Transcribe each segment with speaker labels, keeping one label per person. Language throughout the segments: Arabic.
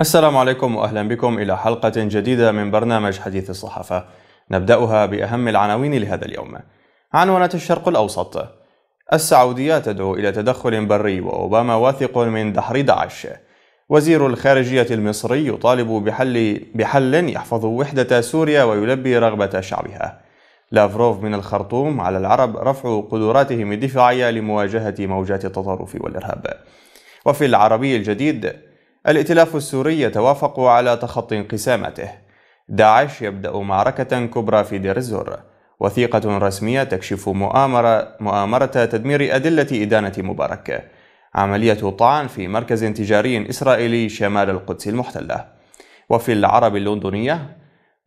Speaker 1: السلام عليكم واهلا بكم الى حلقه جديده من برنامج حديث الصحافه نبداها باهم العناوين لهذا اليوم عنونة الشرق الاوسط السعوديه تدعو الى تدخل بري واوباما واثق من دحر داعش وزير الخارجيه المصري يطالب بحل بحل يحفظ وحده سوريا ويلبي رغبه شعبها لافروف من الخرطوم على العرب رفع قدراتهم الدفاعيه لمواجهه موجات التطرف والارهاب وفي العربي الجديد الائتلاف السوري يتوافق على تخطي انقساماته داعش يبدأ معركة كبرى في دير الزور وثيقة رسمية تكشف مؤامرة, مؤامرة تدمير أدلة إدانة مبارك عملية طعن في مركز تجاري إسرائيلي شمال القدس المحتلة وفي العرب اللندنية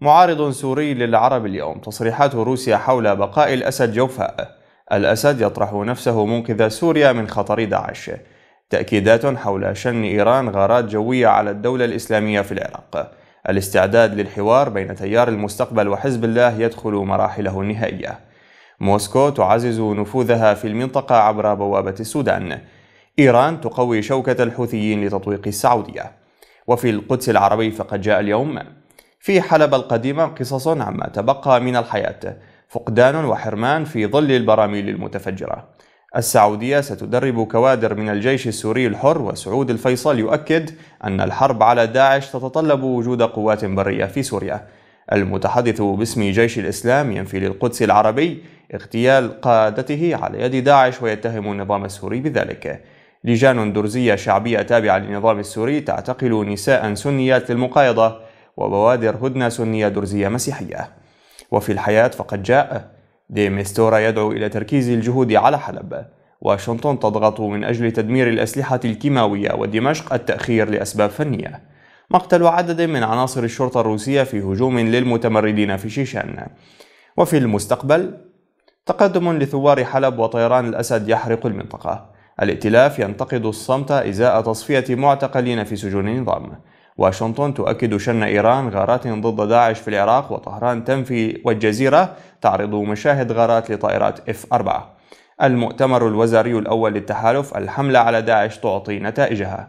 Speaker 1: معارض سوري للعرب اليوم تصريحات روسيا حول بقاء الأسد جوفاء الأسد يطرح نفسه منقذ سوريا من خطر داعش تأكيدات حول شن إيران غارات جوية على الدولة الإسلامية في العراق الاستعداد للحوار بين تيار المستقبل وحزب الله يدخل مراحله النهائية موسكو تعزز نفوذها في المنطقة عبر بوابة السودان إيران تقوي شوكة الحوثيين لتطويق السعودية وفي القدس العربي فقد جاء اليوم في حلب القديمة قصص عما تبقى من الحياة فقدان وحرمان في ظل البراميل المتفجرة السعودية ستدرب كوادر من الجيش السوري الحر وسعود الفيصل يؤكد أن الحرب على داعش تتطلب وجود قوات برية في سوريا المتحدث باسم جيش الإسلام ينفي للقدس العربي اغتيال قادته على يد داعش ويتهم النظام السوري بذلك لجان درزية شعبية تابعة للنظام السوري تعتقل نساء سنيات للمقايضة وبوادر هدنة سنية درزية مسيحية وفي الحياة فقد جاء ديمستورا يدعو إلى تركيز الجهود على حلب واشنطن تضغط من أجل تدمير الأسلحة الكيماوية ودمشق التأخير لأسباب فنية مقتل عدد من عناصر الشرطة الروسية في هجوم للمتمردين في شيشان وفي المستقبل تقدم لثوار حلب وطيران الأسد يحرق المنطقة الائتلاف ينتقد الصمت إزاء تصفية معتقلين في سجون النظام واشنطن تؤكد شن إيران غارات ضد داعش في العراق وطهران تنفي والجزيرة تعرض مشاهد غارات لطائرات F-4 المؤتمر الوزاري الأول للتحالف الحملة على داعش تعطي نتائجها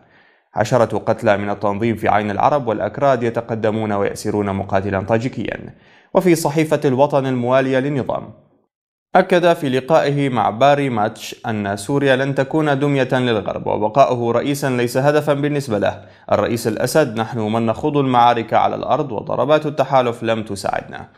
Speaker 1: عشرة قتلى من التنظيم في عين العرب والأكراد يتقدمون ويأسرون مقاتلا طاجيكيا وفي صحيفة الوطن الموالية للنظام أكد في لقائه مع باري ماتش أن سوريا لن تكون دمية للغرب وبقاؤه رئيسا ليس هدفا بالنسبة له الرئيس الأسد نحن من نخوض المعارك على الأرض وضربات التحالف لم تساعدنا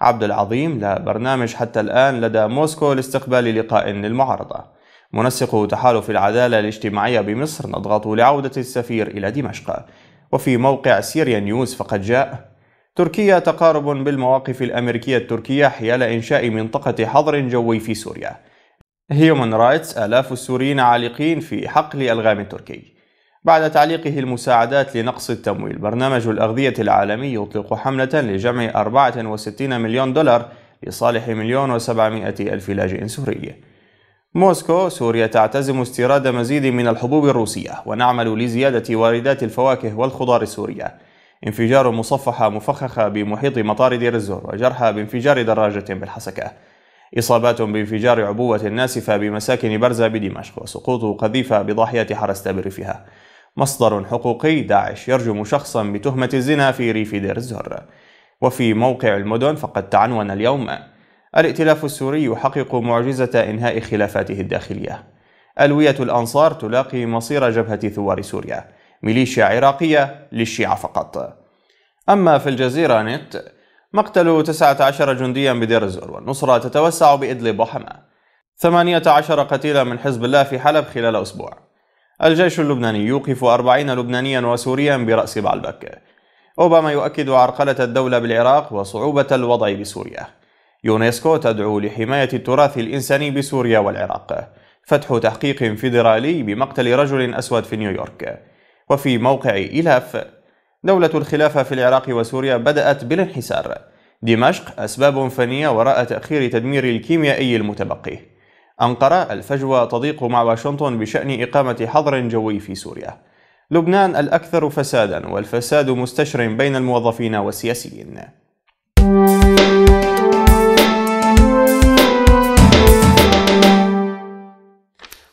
Speaker 1: عبد العظيم لا برنامج حتى الآن لدى موسكو لاستقبال لقاء للمعارضة منسق تحالف العدالة الاجتماعية بمصر نضغط لعودة السفير إلى دمشق وفي موقع سيريا نيوز فقد جاء تركيا تقارب بالمواقف الأمريكية التركية حيال إنشاء منطقة حظر جوي في سوريا هيومن رايتس آلاف السوريين عالقين في حقل ألغام تركي بعد تعليقه المساعدات لنقص التمويل برنامج الأغذية العالمي يطلق حملة لجمع 64 مليون دولار لصالح مليون وسبعمائة ألف لاجئ سوري موسكو سوريا تعتزم استيراد مزيد من الحبوب الروسية ونعمل لزيادة واردات الفواكه والخضار السورية انفجار مصفحة مفخخة بمحيط مطار دير الزور وجرحى بانفجار دراجة بالحسكة إصابات بانفجار عبوة ناسفة بمساكن برزة بدمشق وسقوط قذيفة بضاحية حرس بريفها مصدر حقوقي داعش يرجم شخصا بتهمة الزنا في ريف دير الزور وفي موقع المدن فقد تعنون اليوم الائتلاف السوري يحقق معجزة إنهاء خلافاته الداخلية ألوية الأنصار تلاقي مصير جبهة ثوار سوريا ميليشيا عراقية للشيعة فقط أما في الجزيرة نت مقتل 19 جنديا بدير الزور والنصرة تتوسع بإدلب وحماة 18 قتيلا من حزب الله في حلب خلال أسبوع الجيش اللبناني يوقف 40 لبنانيا وسوريا برأس بعلبك أوباما يؤكد عرقلة الدولة بالعراق وصعوبة الوضع بسوريا يونسكو تدعو لحماية التراث الإنساني بسوريا والعراق فتح تحقيق فيدرالي بمقتل رجل أسود في نيويورك وفي موقع إيلاف دولة الخلافة في العراق وسوريا بدأت بالانحسار دمشق أسباب فنية وراء تأخير تدمير الكيميائي المتبقي أنقرة الفجوة تضيق مع واشنطن بشأن إقامة حظر جوي في سوريا لبنان الأكثر فسادا والفساد مستشر بين الموظفين والسياسيين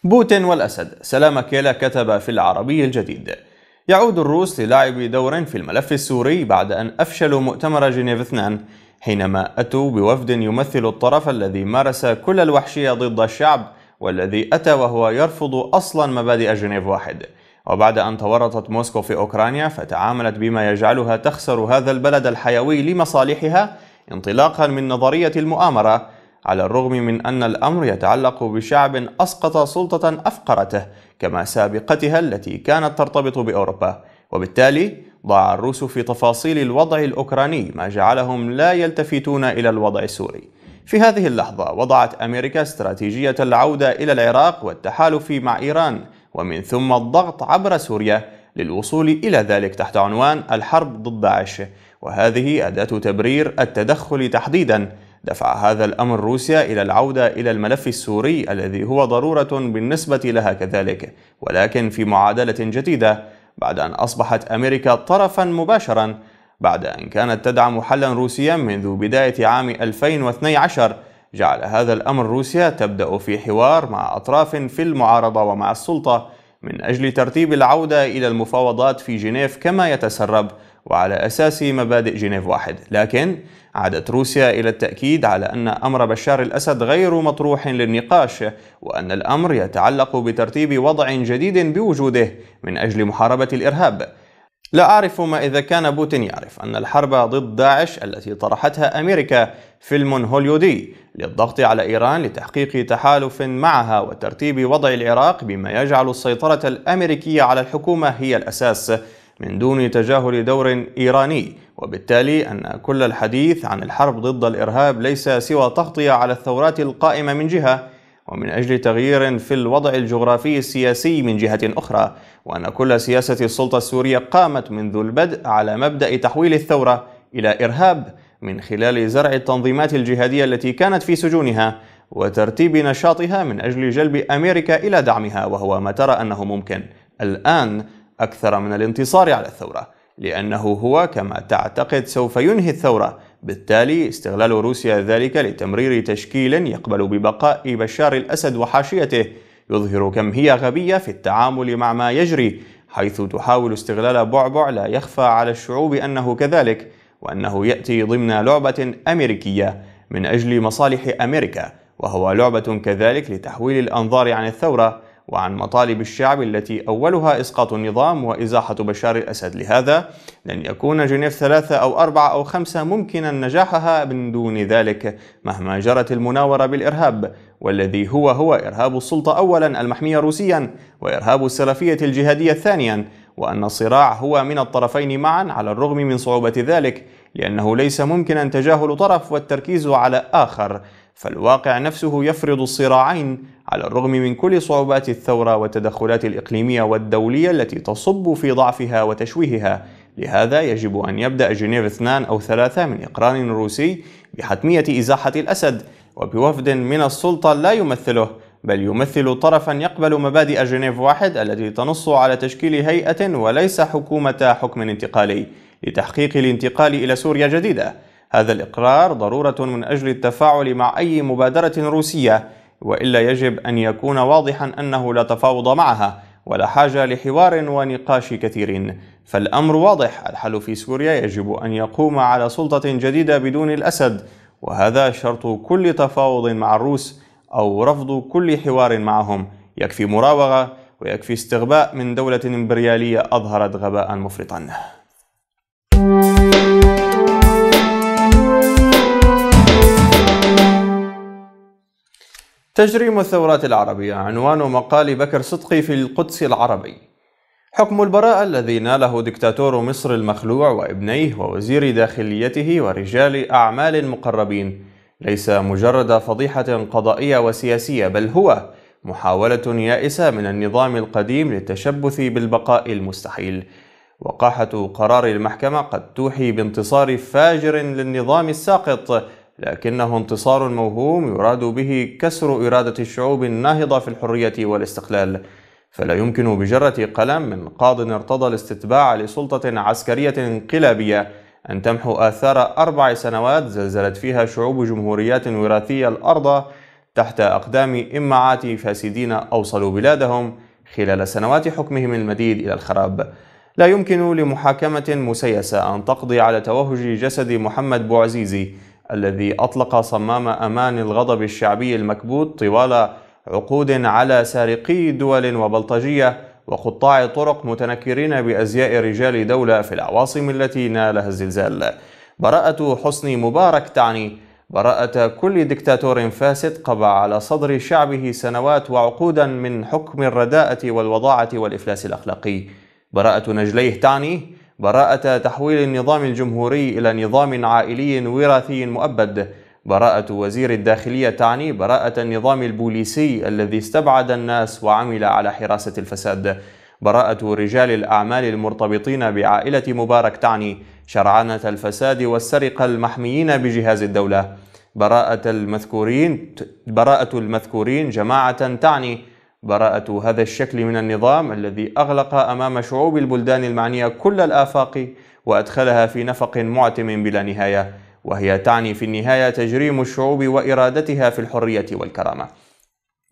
Speaker 1: بوتين والأسد سلام كيلا كتب في العربي الجديد يعود الروس للعب دور في الملف السوري بعد أن أفشلوا مؤتمر جنيف 2 حينما أتوا بوفد يمثل الطرف الذي مارس كل الوحشية ضد الشعب والذي أتى وهو يرفض أصلا مبادئ جنيف واحد وبعد أن تورطت موسكو في أوكرانيا فتعاملت بما يجعلها تخسر هذا البلد الحيوي لمصالحها انطلاقا من نظرية المؤامرة على الرغم من أن الأمر يتعلق بشعب أسقط سلطة أفقرته كما سابقتها التي كانت ترتبط بأوروبا وبالتالي ضاع الروس في تفاصيل الوضع الأوكراني ما جعلهم لا يلتفتون إلى الوضع السوري في هذه اللحظة وضعت أمريكا استراتيجية العودة إلى العراق والتحالف مع إيران ومن ثم الضغط عبر سوريا للوصول إلى ذلك تحت عنوان الحرب ضد داعش وهذه أداة تبرير التدخل تحديدا دفع هذا الأمر روسيا إلى العودة إلى الملف السوري الذي هو ضرورة بالنسبة لها كذلك ولكن في معادلة جديدة بعد أن أصبحت أمريكا طرفا مباشرا بعد أن كانت تدعم حلا روسيا منذ بداية عام 2012 جعل هذا الأمر روسيا تبدأ في حوار مع أطراف في المعارضة ومع السلطة من أجل ترتيب العودة إلى المفاوضات في جنيف كما يتسرب وعلى أساس مبادئ جنيف واحد لكن عادت روسيا إلى التأكيد على أن أمر بشار الأسد غير مطروح للنقاش وأن الأمر يتعلق بترتيب وضع جديد بوجوده من أجل محاربة الإرهاب لا أعرف ما إذا كان بوتين يعرف أن الحرب ضد داعش التي طرحتها أمريكا فيلم هوليودي للضغط على إيران لتحقيق تحالف معها وترتيب وضع العراق بما يجعل السيطرة الأمريكية على الحكومة هي الأساس من دون تجاهل دور إيراني وبالتالي أن كل الحديث عن الحرب ضد الإرهاب ليس سوى تغطية على الثورات القائمة من جهة ومن أجل تغيير في الوضع الجغرافي السياسي من جهة أخرى وأن كل سياسة السلطة السورية قامت منذ البدء على مبدأ تحويل الثورة إلى إرهاب من خلال زرع التنظيمات الجهادية التي كانت في سجونها وترتيب نشاطها من أجل جلب أمريكا إلى دعمها وهو ما ترى أنه ممكن الآن أكثر من الانتصار على الثورة لأنه هو كما تعتقد سوف ينهي الثورة بالتالي استغلال روسيا ذلك لتمرير تشكيل يقبل ببقاء بشار الأسد وحاشيته يظهر كم هي غبية في التعامل مع ما يجري حيث تحاول استغلال بعبع لا يخفى على الشعوب أنه كذلك وأنه يأتي ضمن لعبة أمريكية من أجل مصالح أمريكا وهو لعبة كذلك لتحويل الأنظار عن الثورة وعن مطالب الشعب التي أولها إسقاط النظام وإزاحة بشار الأسد لهذا لن يكون جنيف ثلاثة أو أربعة أو خمسة ممكنا نجاحها من دون ذلك مهما جرت المناورة بالإرهاب والذي هو هو إرهاب السلطة أولا المحمية روسيا وإرهاب السلفية الجهادية ثانيا وأن الصراع هو من الطرفين معا على الرغم من صعوبة ذلك لأنه ليس ممكنا تجاهل طرف والتركيز على آخر فالواقع نفسه يفرض الصراعين على الرغم من كل صعوبات الثورة والتدخلات الإقليمية والدولية التي تصب في ضعفها وتشويهها لهذا يجب أن يبدأ جنيف اثنان أو ثلاثة من إقرار روسي بحتمية إزاحة الأسد وبوفد من السلطة لا يمثله بل يمثل طرفا يقبل مبادئ جنيف واحد التي تنص على تشكيل هيئة وليس حكومة حكم انتقالي لتحقيق الانتقال إلى سوريا جديدة هذا الإقرار ضرورة من أجل التفاعل مع أي مبادرة روسية وإلا يجب أن يكون واضحا أنه لا تفاوض معها ولا حاجة لحوار ونقاش كثير فالأمر واضح الحل في سوريا يجب أن يقوم على سلطة جديدة بدون الأسد وهذا شرط كل تفاوض مع الروس أو رفض كل حوار معهم يكفي مراوغة ويكفي استغباء من دولة إمبريالية أظهرت غباء مفرطا تجريم الثورات العربية عنوان مقال بكر صدقي في القدس العربي حكم البراءة الذي ناله دكتاتور مصر المخلوع وابنيه ووزير داخليته ورجال أعمال مقربين ليس مجرد فضيحة قضائية وسياسية بل هو محاولة يائسة من النظام القديم للتشبث بالبقاء المستحيل وقاحة قرار المحكمة قد توحي بانتصار فاجر للنظام الساقط لكنه انتصار موهوم يراد به كسر إرادة الشعوب الناهضة في الحرية والاستقلال فلا يمكن بجرة قلم من قاض ارتضى الاستتباع لسلطة عسكرية انقلابية أن تمحو آثار أربع سنوات زلزلت فيها شعوب جمهوريات وراثية الأرض تحت أقدام إمعات فاسدين أوصلوا بلادهم خلال سنوات حكمهم المديد إلى الخراب لا يمكن لمحاكمة مسيسة أن تقضي على توهج جسد محمد بوعزيزي الذي أطلق صمام أمان الغضب الشعبي المكبوت طوال عقود على سارقي دول وبلطجية وقطاع طرق متنكرين بأزياء رجال دولة في العواصم التي نالها الزلزال براءة حسني مبارك تعني براءة كل دكتاتور فاسد قبع على صدر شعبه سنوات وعقودا من حكم الرداءة والوضاعة والإفلاس الأخلاقي براءة نجليه تعني براءة تحويل النظام الجمهوري إلى نظام عائلي وراثي مؤبد براءة وزير الداخلية تعني براءة النظام البوليسي الذي استبعد الناس وعمل على حراسة الفساد براءة رجال الأعمال المرتبطين بعائلة مبارك تعني شرعنة الفساد والسرقة المحميين بجهاز الدولة براءة المذكورين براءة المذكورين جماعة تعني براءة هذا الشكل من النظام الذي أغلق أمام شعوب البلدان المعنية كل الآفاق وأدخلها في نفق معتم بلا نهاية وهي تعني في النهاية تجريم الشعوب وإرادتها في الحرية والكرامة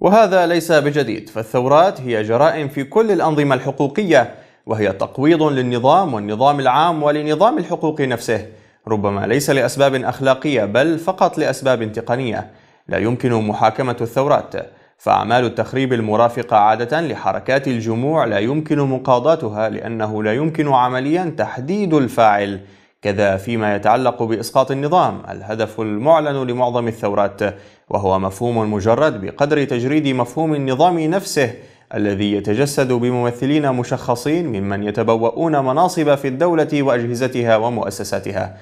Speaker 1: وهذا ليس بجديد فالثورات هي جرائم في كل الأنظمة الحقوقية وهي تقويض للنظام والنظام العام ولنظام الحقوق نفسه ربما ليس لأسباب أخلاقية بل فقط لأسباب تقنية لا يمكن محاكمة الثورات فأعمال التخريب المرافقة عادة لحركات الجموع لا يمكن مقاضاتها لأنه لا يمكن عمليا تحديد الفاعل كذا فيما يتعلق بإسقاط النظام الهدف المعلن لمعظم الثورات وهو مفهوم مجرد بقدر تجريد مفهوم النظام نفسه الذي يتجسد بممثلين مشخصين ممن يتبوؤون مناصب في الدولة وأجهزتها ومؤسساتها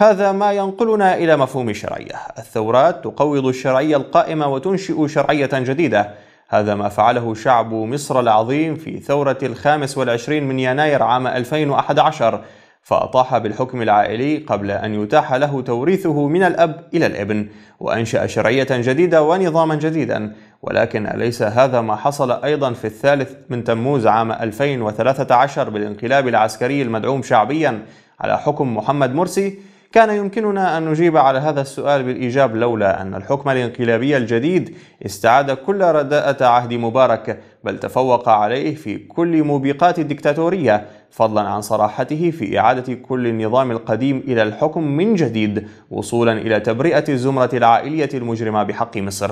Speaker 1: هذا ما ينقلنا إلى مفهوم الشرعية الثورات تقوض الشرعية القائمة وتنشئ شرعية جديدة هذا ما فعله شعب مصر العظيم في ثورة الخامس والعشرين من يناير عام 2011 فأطاح بالحكم العائلي قبل أن يتاح له توريثه من الأب إلى الابن وأنشأ شرعية جديدة ونظاما جديدا ولكن أليس هذا ما حصل أيضا في الثالث من تموز عام 2013 بالانقلاب العسكري المدعوم شعبيا على حكم محمد مرسي؟ كان يمكننا أن نجيب على هذا السؤال بالإيجاب لولا أن الحكم الانقلابي الجديد استعاد كل رداءة عهد مبارك بل تفوق عليه في كل موبقات الدكتاتورية فضلا عن صراحته في إعادة كل النظام القديم إلى الحكم من جديد وصولا إلى تبرئة الزمرة العائلية المجرمة بحق مصر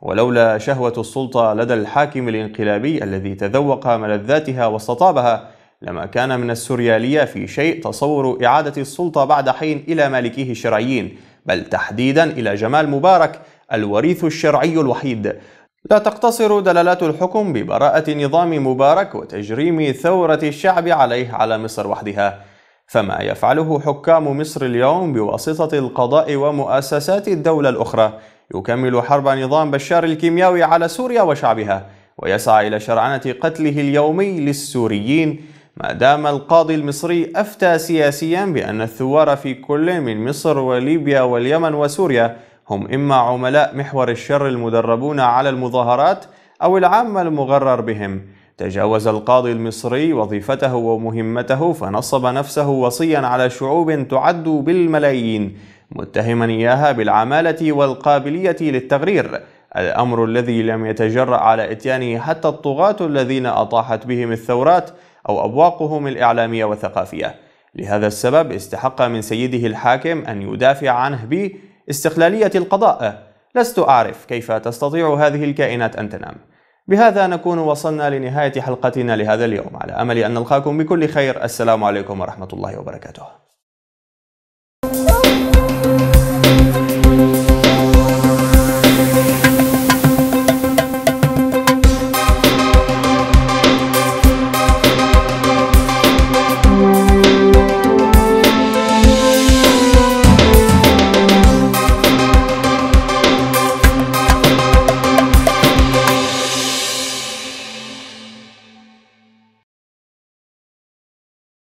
Speaker 1: ولولا شهوة السلطة لدى الحاكم الانقلابي الذي تذوق ملذاتها واستطابها لما كان من السوريالية في شيء تصور إعادة السلطة بعد حين إلى مالكيه الشرعيين بل تحديدا إلى جمال مبارك الوريث الشرعي الوحيد لا تقتصر دلالات الحكم ببراءة نظام مبارك وتجريم ثورة الشعب عليه على مصر وحدها فما يفعله حكام مصر اليوم بواسطة القضاء ومؤسسات الدولة الأخرى يكمل حرب نظام بشار الكيمياوي على سوريا وشعبها ويسعى إلى شرعنة قتله اليومي للسوريين ما دام القاضي المصري أفتى سياسيا بأن الثوار في كل من مصر وليبيا واليمن وسوريا هم إما عملاء محور الشر المدربون على المظاهرات أو العامة المغرر بهم تجاوز القاضي المصري وظيفته ومهمته فنصب نفسه وصيا على شعوب تعد بالملايين متهما إياها بالعمالة والقابلية للتغرير الأمر الذي لم يتجرأ على إتيانه حتى الطغاة الذين أطاحت بهم الثورات أو أبواقهم الإعلامية والثقافية لهذا السبب استحق من سيده الحاكم أن يدافع عنه باستقلالية القضاء لست أعرف كيف تستطيع هذه الكائنات أن تنام بهذا نكون وصلنا لنهاية حلقتنا لهذا اليوم على أمل أن نلقاكم بكل خير السلام عليكم ورحمة الله وبركاته